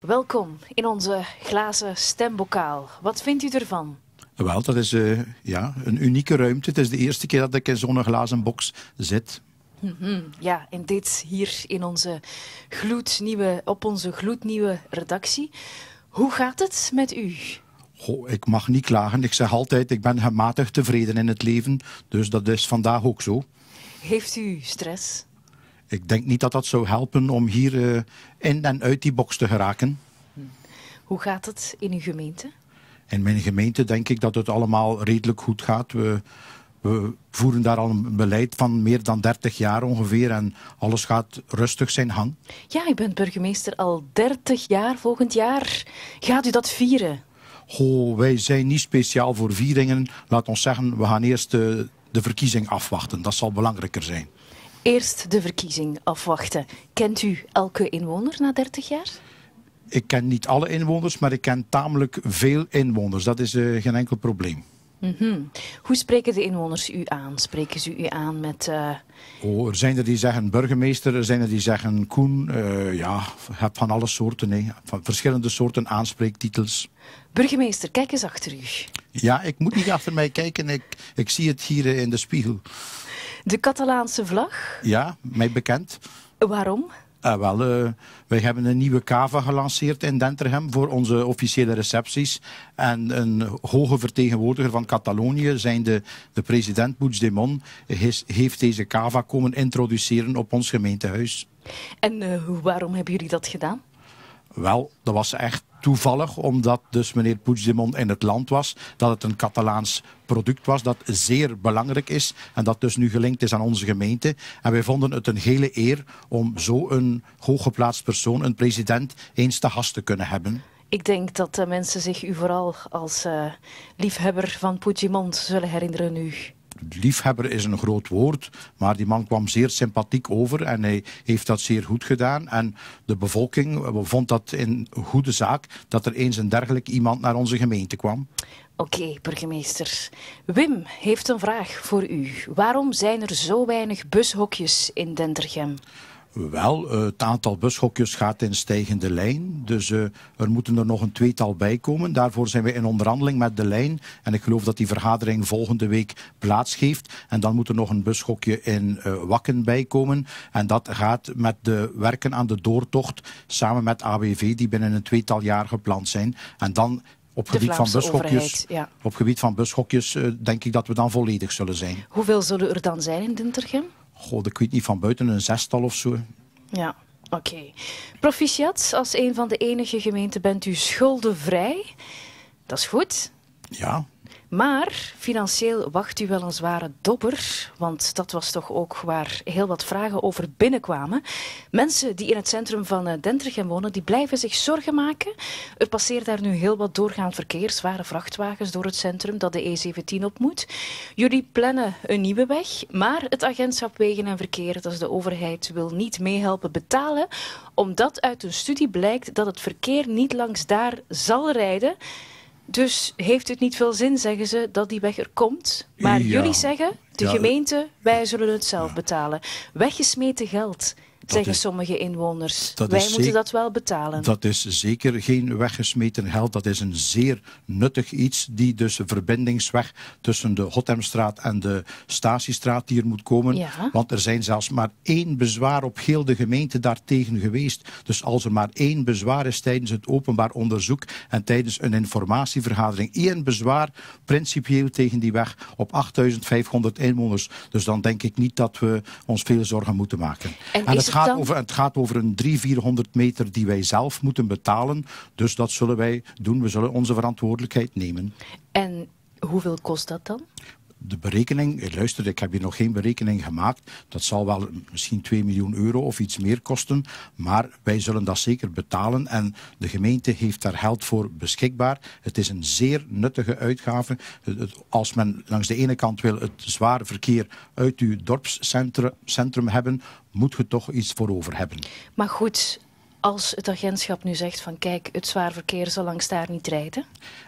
Welkom in onze glazen stembokaal. Wat vindt u ervan? Wel, dat is eh, ja, een unieke ruimte. Het is de eerste keer dat ik in zo'n glazen box zit. Mhm, ja, en dit hier in onze gloednieuwe, op onze gloednieuwe redactie. Hoe gaat het met u? ik mag niet klagen. Ik zeg altijd, ik ben gematigd tevreden in het leven. Dus dat is vandaag ook zo. Heeft u stress? ik denk niet dat dat zou helpen om hier eh, in en uit die box te geraken. Hoe gaat het in uw gemeente? In mijn gemeente denk ik dat het allemaal redelijk goed gaat. We, voeren daar al een beleid van meer dan 30 jaar ongeveer en alles gaat rustig zijn gang. Ja, u bent burgemeester al 30 jaar. Volgend jaar gaat u dat vieren? wij zijn niet speciaal voor vieringen. Laat ons zeggen, we gaan eerst de, eh, de verkiezing afwachten. Dat zal belangrijker zijn. Eerst de verkiezing afwachten. Kent u elke inwoner na 30 jaar? Ik ken niet alle inwoners, maar ik ken tamelijk veel inwoners. Dat is eh, geen enkel probleem. Mhm. Hoe spreken de inwoners u aan? Spreken ze u aan met... Eh, oh, er zijn er die zeggen burgemeester, er zijn er die zeggen Koen. Uh, ja, heb van alle soorten, nee. van verschillende soorten aanspreektitels. Burgemeester, kijk eens achter u. Ja, ik moet niet achter mij kijken. Ik, ik zie het hier in de spiegel. De Catalaanse vlag? Ja, mij bekend. Waarom? Ah, wel, eh, wij hebben een nieuwe cava gelanceerd in Denterhem voor onze officiële recepties. En een hoge vertegenwoordiger van Catalonië, zijn de, president Puigdemont, heeft deze cava komen introduceren op ons gemeentehuis. En eh, waarom hebben jullie dat gedaan? Wel, dat was echt toevallig, omdat dus meneer Puigdemont in het land was, dat het een Catalaans product was dat zeer belangrijk is en dat dus nu gelinkt is aan onze gemeente. En wij vonden het een hele eer om zo'n hooggeplaatst persoon, een president, eens te gast te kunnen hebben. Ik denk dat de mensen zich u vooral als eh, liefhebber van Puigdemont zullen herinneren nu liefhebber is een groot woord, maar die man kwam zeer sympathiek over en hij heeft dat zeer goed gedaan. En de bevolking vond dat een goede zaak dat er eens een dergelijk iemand naar onze gemeente kwam. Oké, burgemeester. Wim heeft een vraag voor u. Waarom zijn er zo weinig bushokjes in Dendergem? Wel, eh, het aantal bushokjes gaat in stijgende lijn. Dus uh, er moeten er nog een tweetal bij komen. Daarvoor zijn we in onderhandeling met de lijn. En ik geloof dat die vergadering volgende week plaatsgeeft. En dan moet er nog een bushokje in eh, Wakken bijkomen, En dat gaat met de werken aan de doortocht samen met AWV die binnen een tweetal jaar gepland zijn. En dan op gebied, van bushokjes, op gebied van bushokjes denk ik dat we dan volledig zullen zijn. Hoeveel zullen er dan zijn in Dintergem? god, ik weet niet, van buiten een zestal of zo. Ja, oké. Proficiat, als een van de enige gemeenten bent u schuldenvrij. Dat is goed. Ja, maar financieel wacht u wel een zware dobber, want dat was toch ook waar heel wat vragen over binnenkwamen. Mensen die in het centrum van eh, Dentergem wonen, die blijven zich zorgen maken. Er passeert daar nu heel wat doorgaand verkeer, zware vrachtwagens door het centrum dat de E17 op moet. Jullie plannen een nieuwe weg, maar het agentschap Wegen en Verkeer, dat is de overheid, wil niet meehelpen betalen, omdat uit een studie blijkt dat het verkeer niet langs daar zal rijden. Dus heeft het niet veel zin, zeggen ze, dat die weg er komt. Maar jullie zeggen, de gemeente, wij zullen het zelf betalen. Weggesmeten geld zeggen sommige inwoners. Wij moeten dat wel betalen. Dat is zeker geen weggesmeten geld. Dat is een zeer nuttig iets die dus een verbindingsweg tussen de Hotemstraat en de Statiestraat hier moet komen. Want er zijn zelfs maar één bezwaar op heel de gemeente daartegen geweest. Dus als er maar één bezwaar is tijdens het openbaar onderzoek en tijdens een informatievergadering, één bezwaar principieel tegen die weg op 8500 inwoners. Dus dan denk ik niet dat we ons veel zorgen moeten maken gaat over, het gaat over een 300, 400 meter die wij zelf moeten betalen. Dus dat zullen wij doen. We zullen onze verantwoordelijkheid nemen. En hoeveel kost dat dan? de berekening, eh, luister, ik heb hier nog geen berekening gemaakt. Dat zal wel misschien 2 miljoen euro of iets meer kosten. Maar wij zullen dat zeker betalen. En de gemeente heeft daar geld voor beschikbaar. Het is een zeer nuttige uitgave. Als men langs de ene kant wil het zware verkeer uit uw dorpscentrum hebben, moet je toch iets voor over hebben. Maar goed, als het agentschap nu zegt van kijk, het zwaar verkeer zal langs daar niet rijden?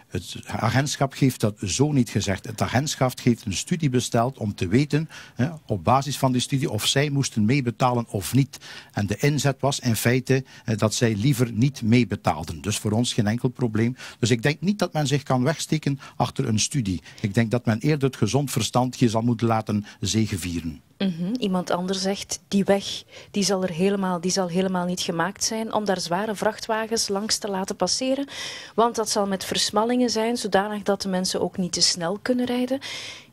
Het agentschap heeft dat zo niet gezegd. Het agentschap heeft een studie besteld om te weten, hè, op basis van die studie, of zij moesten meebetalen of niet. En de inzet was in feite dat zij liever niet meebetaalden. Dus voor ons geen enkel probleem. Dus ik denk niet dat men zich kan wegsteken achter een studie. Ik denk dat men eerder het gezond verstand zal moeten laten zegevieren. Mhm. Iemand anders zegt, die weg die zal, er helemaal, die zal helemaal niet gemaakt zijn om daar zware vrachtwagens langs te laten passeren. Want dat zal met versmallingen zijn, zodanig dat de mensen ook niet te snel kunnen rijden.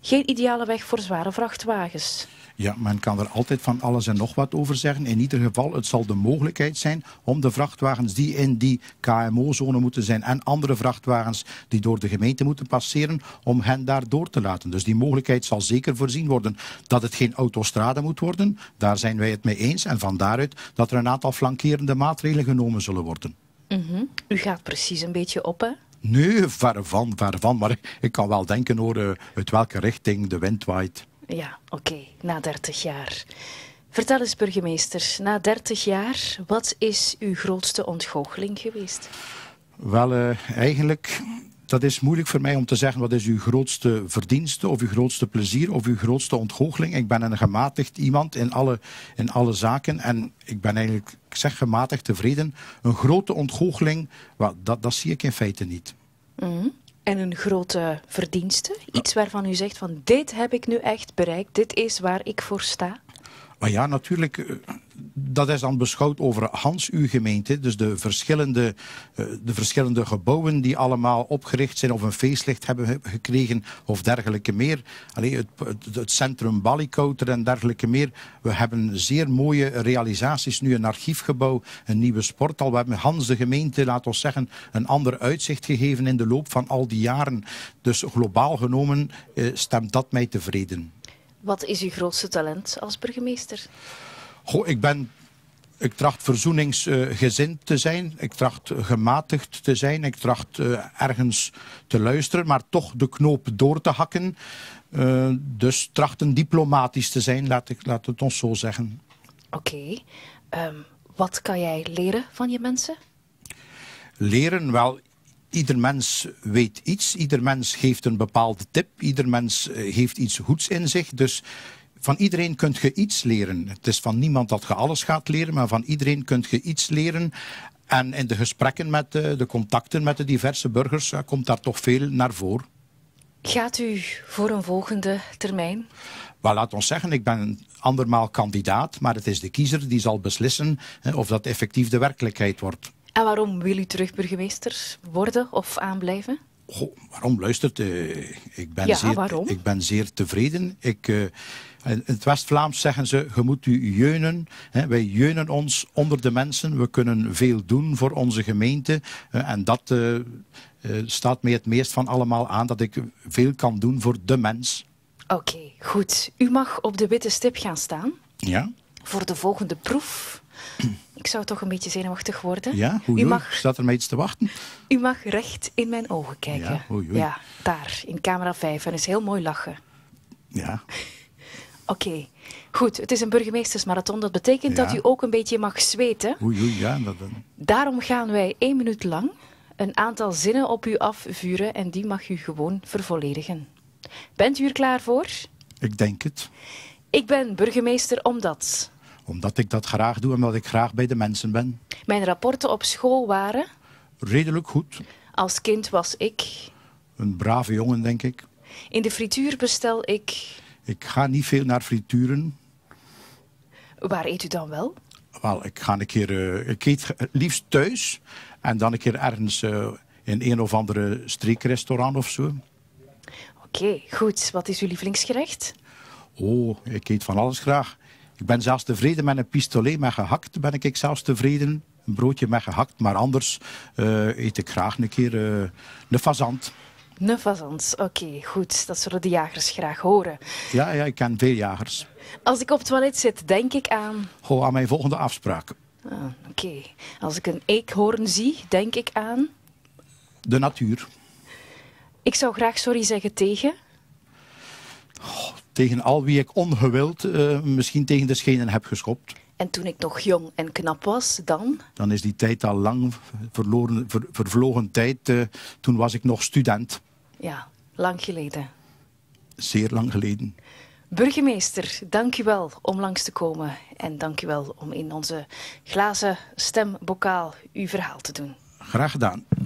Geen ideale weg voor zware vrachtwagens. Ja, men kan er altijd van alles en nog wat over zeggen. In ieder geval, het zal de mogelijkheid zijn om de vrachtwagens die in die KMO-zone moeten zijn en andere vrachtwagens die door de gemeente moeten passeren, om hen daar door te laten. Dus die mogelijkheid zal zeker voorzien worden dat het geen autostrade moet worden. Daar zijn wij het mee eens en van daaruit dat er een aantal flankerende maatregelen genomen zullen worden. Mhm. U gaat precies een beetje op, hè? Nee, ver van, van. Maar ik kan wel denken hoor, eh, uit welke richting de wind waait. Ja, oké, na 30 jaar. Vertel eens, burgemeester, na 30 jaar, wat is uw grootste ontgoocheling geweest? Wel, uh, eigenlijk, dat is moeilijk voor mij om te zeggen wat is uw grootste verdienste of uw grootste plezier of uw grootste ontgoocheling. Ik ben een gematigd iemand in alle, in alle zaken en ik ben eigenlijk, ik zeg gematigd tevreden. Een grote ontgoocheling, dat, dat zie ik in feite niet. Mm en een grote verdienste? Iets waarvan u zegt van dit heb ik nu echt bereikt, dit is waar ik voor sta? Maar ja, natuurlijk, eh, dat is dan beschouwd over Hans uw gemeente. Dus de verschillende, eh, de verschillende gebouwen die allemaal opgericht zijn of een feestlicht hebben gekregen of dergelijke meer. Allee, het, het, centrum Ballikouter en dergelijke meer. We hebben zeer mooie realisaties. Nu een archiefgebouw, een nieuwe sportal. We hebben Hans de gemeente, laat ons zeggen, een ander uitzicht gegeven in de loop van al die jaren. Dus globaal genomen eh, stemt dat mij tevreden. Wat is uw grootste talent als burgemeester? Goh, ik ben... Ik tracht verzoeningsgezind te zijn. Ik tracht gematigd te zijn. Ik tracht eh, ergens te luisteren, maar toch de knoop door te hakken. Eh, dus trachten diplomatisch te zijn, laat, ik, laat het ons zo zeggen. Oké. Ehm, wat kan jij leren van je mensen? Leren wel ieder mens weet iets, ieder mens geeft een bepaalde tip, ieder mens eh, heeft iets goeds in zich. Dus van iedereen kunt je iets leren. Het is van niemand dat je alles gaat leren, maar van iedereen kunt je iets leren. En in de gesprekken met de, eh, de contacten met de diverse burgers eh, komt daar toch veel naar voren. Gaat u voor een volgende termijn? Wel, laat ons zeggen, ik ben andermaal kandidaat, maar het is de kiezer die zal beslissen of dat effectief de werkelijkheid wordt. En waarom wil u terug burgemeester worden of aanblijven? waarom luistert? Eh, ik, ben zeer, ik ben zeer tevreden. Ik, eh, in het West-Vlaams zeggen ze, je moet u jeunen. Hè, wij jeunen ons onder de mensen. We kunnen veel doen voor onze gemeente. Eh, en dat staat mij het meest van allemaal aan, dat ik veel kan doen voor de mens. Oké, goed. U mag op de witte stip gaan staan. Ja. Voor de volgende proef. Ik zou toch een beetje zenuwachtig worden. Ja, hoe u mag, staat er mij iets te wachten? U mag recht in mijn ogen kijken. Ja, daar, in camera 5. En is heel mooi lachen. Ja. Oké. Goed, het is een burgemeestersmarathon. Dat betekent dat u ook een beetje mag zweten. Oei, oei, ja. Dat, dan... Daarom gaan wij één minuut lang een aantal zinnen op u afvuren en die mag u gewoon vervolledigen. Bent u er klaar voor? Ik denk het. Ik ben burgemeester omdat omdat ik dat graag doe, en omdat ik graag bij de mensen ben. Mijn rapporten op school waren? Redelijk goed. Als kind was ik? Een brave jongen, denk ik. In de frituur bestel ik? Ik ga niet veel naar frituren. Waar eet u dan wel? Wel, ik ga een keer... Eh, ik eet liefst thuis en dan een keer ergens eh, in een of andere streekrestaurant of zo. Oké, goed. Wat is uw lievelingsgerecht? Oh, ik eet van alles graag. Ik ben zelfs tevreden met een pistolet met gehakt. Ben ik zelfs tevreden. Een broodje met gehakt. Maar anders eh, eet ik graag een keer uh, een fazant. Een fazant, oké, goed. Dat zullen de jagers graag horen. Ja, ja, ik ken veel jagers. Als ik op het toilet zit, denk ik aan... Gewoon aan mijn volgende afspraak. Ah, oké. Als ik een eekhoorn zie, denk ik aan... De natuur. Ik zou graag sorry zeggen tegen tegen al wie ik ongewild eh, misschien tegen de schenen heb geschopt. En toen ik nog jong en knap was, dan? Dan is die tijd al lang verloren, vervlogen tijd. Eh, toen was ik nog student. Ja, lang geleden. Zeer lang geleden. Burgemeester, dank u wel om langs te komen. En dank u wel om in onze glazen stembokaal uw verhaal te doen. Graag gedaan.